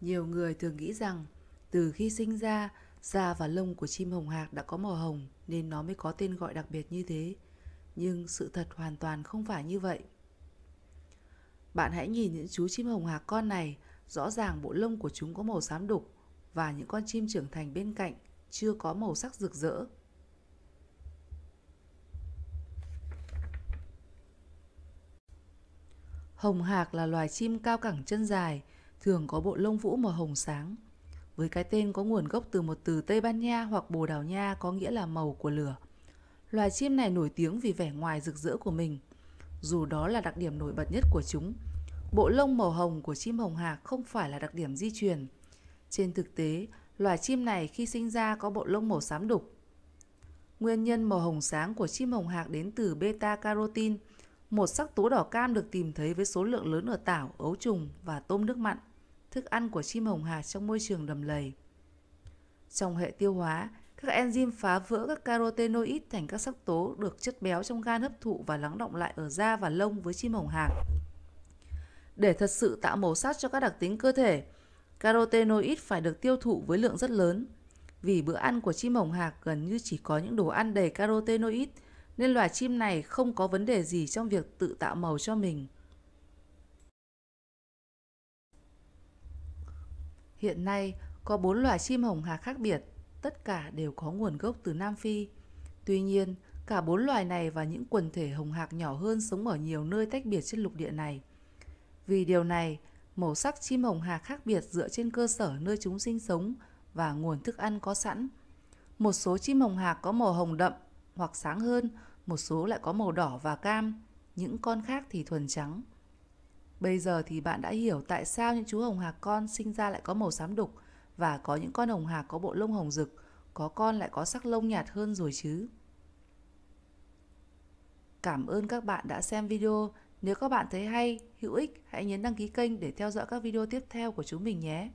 Nhiều người thường nghĩ rằng từ khi sinh ra, da và lông của chim hồng hạc đã có màu hồng nên nó mới có tên gọi đặc biệt như thế. Nhưng sự thật hoàn toàn không phải như vậy. Bạn hãy nhìn những chú chim hồng hạc con này, rõ ràng bộ lông của chúng có màu xám đục và những con chim trưởng thành bên cạnh chưa có màu sắc rực rỡ. Hồng hạc là loài chim cao cẳng chân dài, thường có bộ lông vũ màu hồng sáng. Với cái tên có nguồn gốc từ một từ Tây Ban Nha hoặc Bồ Đào Nha có nghĩa là màu của lửa. Loài chim này nổi tiếng vì vẻ ngoài rực rỡ của mình. Dù đó là đặc điểm nổi bật nhất của chúng, bộ lông màu hồng của chim hồng hạc không phải là đặc điểm di truyền. Trên thực tế, loài chim này khi sinh ra có bộ lông màu xám đục. Nguyên nhân màu hồng sáng của chim hồng hạc đến từ beta carotin, một sắc tố đỏ cam được tìm thấy với số lượng lớn ở tảo, ấu trùng và tôm nước mặn thức ăn của chim hồng hạc trong môi trường đầm lầy. Trong hệ tiêu hóa, các enzyme phá vỡ các carotenoid thành các sắc tố được chất béo trong gan hấp thụ và lắng động lại ở da và lông với chim hồng hạc. Để thật sự tạo màu sắc cho các đặc tính cơ thể, carotenoid phải được tiêu thụ với lượng rất lớn. Vì bữa ăn của chim hồng hạc gần như chỉ có những đồ ăn đầy carotenoid, nên loài chim này không có vấn đề gì trong việc tự tạo màu cho mình. Hiện nay có bốn loài chim hồng hạc khác biệt, tất cả đều có nguồn gốc từ Nam Phi. Tuy nhiên, cả bốn loài này và những quần thể hồng hạc nhỏ hơn sống ở nhiều nơi tách biệt trên lục địa này. Vì điều này, màu sắc chim hồng hạc khác biệt dựa trên cơ sở nơi chúng sinh sống và nguồn thức ăn có sẵn. Một số chim hồng hạc có màu hồng đậm hoặc sáng hơn, một số lại có màu đỏ và cam, những con khác thì thuần trắng. Bây giờ thì bạn đã hiểu tại sao những chú hồng hạc con sinh ra lại có màu xám đục và có những con hồng hạc có bộ lông hồng rực, có con lại có sắc lông nhạt hơn rồi chứ. Cảm ơn các bạn đã xem video. Nếu các bạn thấy hay, hữu ích, hãy nhấn đăng ký kênh để theo dõi các video tiếp theo của chúng mình nhé.